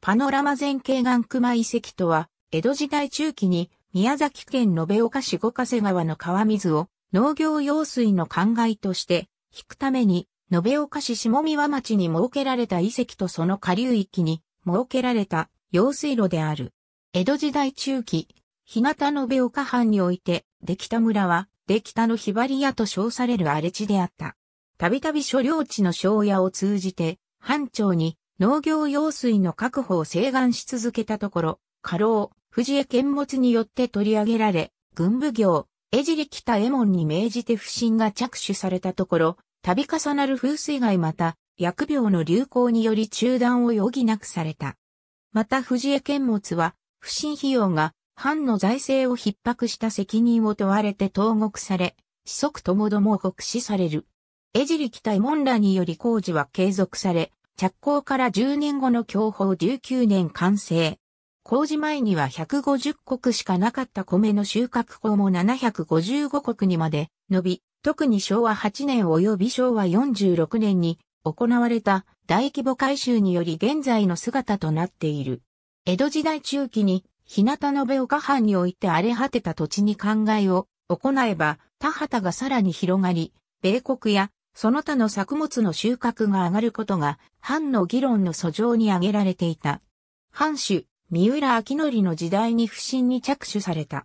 パノラマ全景岩熊遺跡とは、江戸時代中期に宮崎県延岡市五ヶ瀬川の川水を農業用水の灌漑として引くために延岡市下三輪町に設けられた遺跡とその下流域に設けられた用水路である。江戸時代中期、日向延岡藩において、出来た村は、出来たのひばり屋と称される荒れ地であった。たびたび所領地の庄屋を通じて、藩庁に農業用水の確保を請願し続けたところ、過労、藤江堅物によって取り上げられ、軍部業、江尻北右衛門に命じて不審が着手されたところ、度重なる風水害また、薬病の流行により中断を余儀なくされた。また藤江堅物は、不審費用が、藩の財政を逼迫した責任を問われて投獄され、子息ともども獄死される。江尻北右衛門らにより工事は継続され、着工から10年後の享保19年完成。工事前には150国しかなかった米の収穫後も755国にまで伸び、特に昭和8年及び昭和46年に行われた大規模改修により現在の姿となっている。江戸時代中期に日向の部藩に置いて荒れ果てた土地に考えを行えば田畑がさらに広がり、米国やその他の作物の収穫が上がることが、藩の議論の訴状に挙げられていた。藩主、三浦明則の時代に不審に着手された。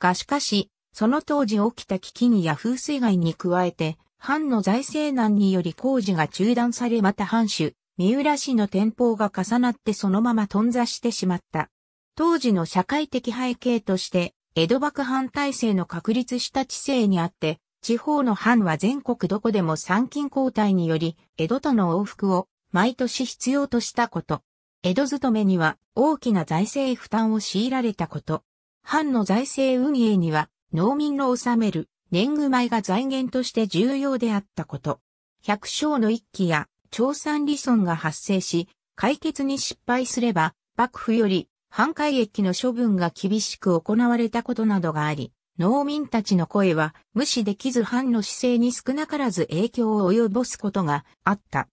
がしかし、その当時起きた飢饉や風水害に加えて、藩の財政難により工事が中断されまた藩主、三浦氏の店舗が重なってそのまま頓挫してしまった。当時の社会的背景として、江戸幕藩体制の確立した知性にあって、地方の藩は全国どこでも参勤交代により、江戸との往復を毎年必要としたこと。江戸勤めには大きな財政負担を強いられたこと。藩の財政運営には農民の納める年貢米が財源として重要であったこと。百姓の一揆や調産利損が発生し、解決に失敗すれば、幕府より、藩海駅の処分が厳しく行われたことなどがあり、農民たちの声は無視できず藩の姿勢に少なからず影響を及ぼすことがあった。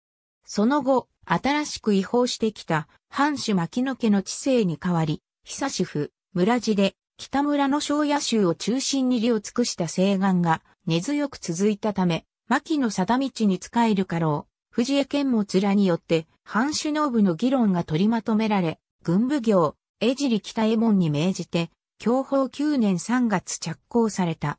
その後、新しく違法してきた藩主牧野家の知性に代わり、久し府、村地で北村の庄野州を中心に利を尽くした西岸が根強く続いたため、牧野定道に仕える家老、藤江健も面によって藩主農部の議論が取りまとめられ、軍部業、江尻北右衛門に命じて、享保9年3月着工された。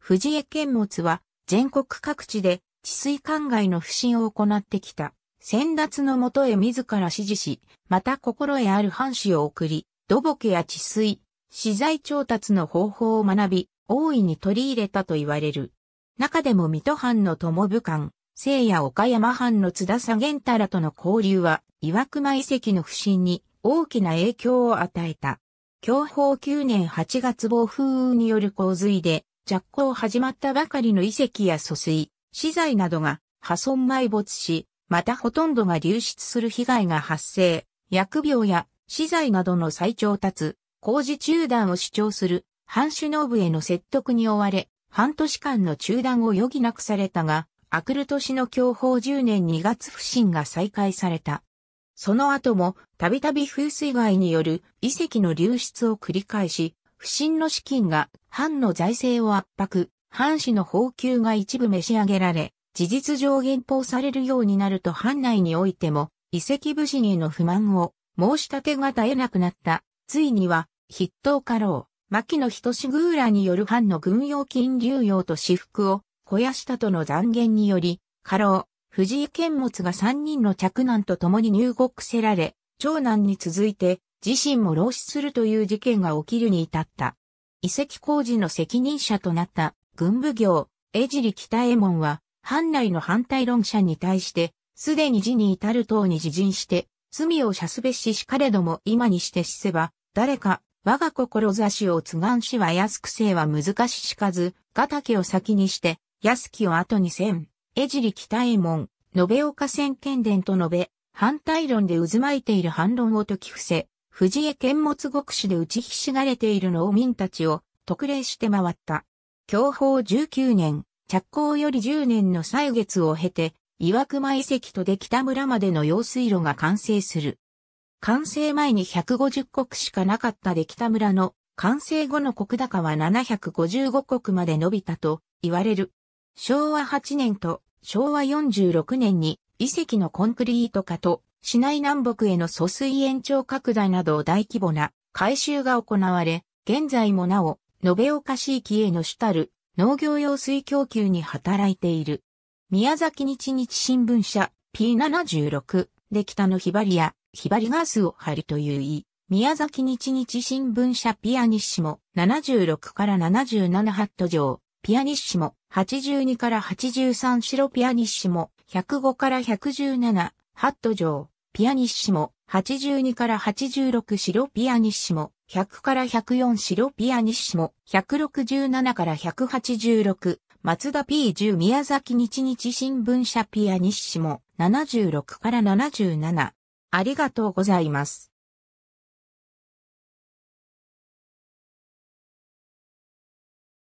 藤江建物は全国各地で治水灌漑の不振を行ってきた。先達のもとへ自ら指示し、また心へある藩士を送り、土木や治水、資材調達の方法を学び、大いに取り入れたと言われる。中でも水戸藩の友部官、聖夜岡山藩の津田左源太らとの交流は、岩熊遺跡の不振に大きな影響を与えた。享法9年8月暴風雨による洪水で、着工始まったばかりの遺跡や疎水、資材などが破損埋没し、またほとんどが流出する被害が発生、薬病や資材などの再調達、工事中断を主張する、藩首脳部への説得に追われ、半年間の中断を余儀なくされたが、明くる年の享法10年2月不審が再開された。その後も、たびたび風水害による遺跡の流出を繰り返し、不審の資金が藩の財政を圧迫、藩士の報給が一部召し上げられ、事実上減俸されるようになると藩内においても、遺跡武士への不満を申し立てが絶えなくなった。ついには、筆頭家老、牧野人志グーラによる藩の軍用金流用と私服を肥やしたとの残言により、家老、藤井健物が3人の嫡男と共に入国せられ、長男に続いて自身も老死するという事件が起きるに至った。遺跡工事の責任者となった軍部業、江尻北衛門は、藩内の反対論者に対して、すでに辞に至る等に自陣して、罪を射すべししかれども今にして死せば、誰か、我が志を継がんしは安くせいは難ししかず、がたけを先にして、安きを後にせん。江尻北衛門、延岡宣権伝と述べ、反対論で渦巻いている反論を解き伏せ、藤江剣物国士で打ちひしがれている農民たちを特例して回った。享保19年、着工より10年の歳月を経て、岩熊遺跡とで北村までの用水路が完成する。完成前に150国しかなかったで北村の完成後の国高は755国まで伸びたと言われる。昭和8年と昭和46年に遺跡のコンクリート化と市内南北への疎水延長拡大など大規模な改修が行われ、現在もなお、延岡市域への主たる農業用水供給に働いている。宮崎日日新聞社 P76 で北のひばりやひばりガースを張るというい、宮崎日日新聞社ピアニッシモ76から77ハット上、ピアニッシモ82から83白ピアニッシモ、105から117、ハット城、ピアニッシモ、82から86白ピアニッシモ、100から104白ピアニッシモ、167から186、松田 P10 宮崎日日新聞社ピアニッシモ、76から77。ありがとうございます。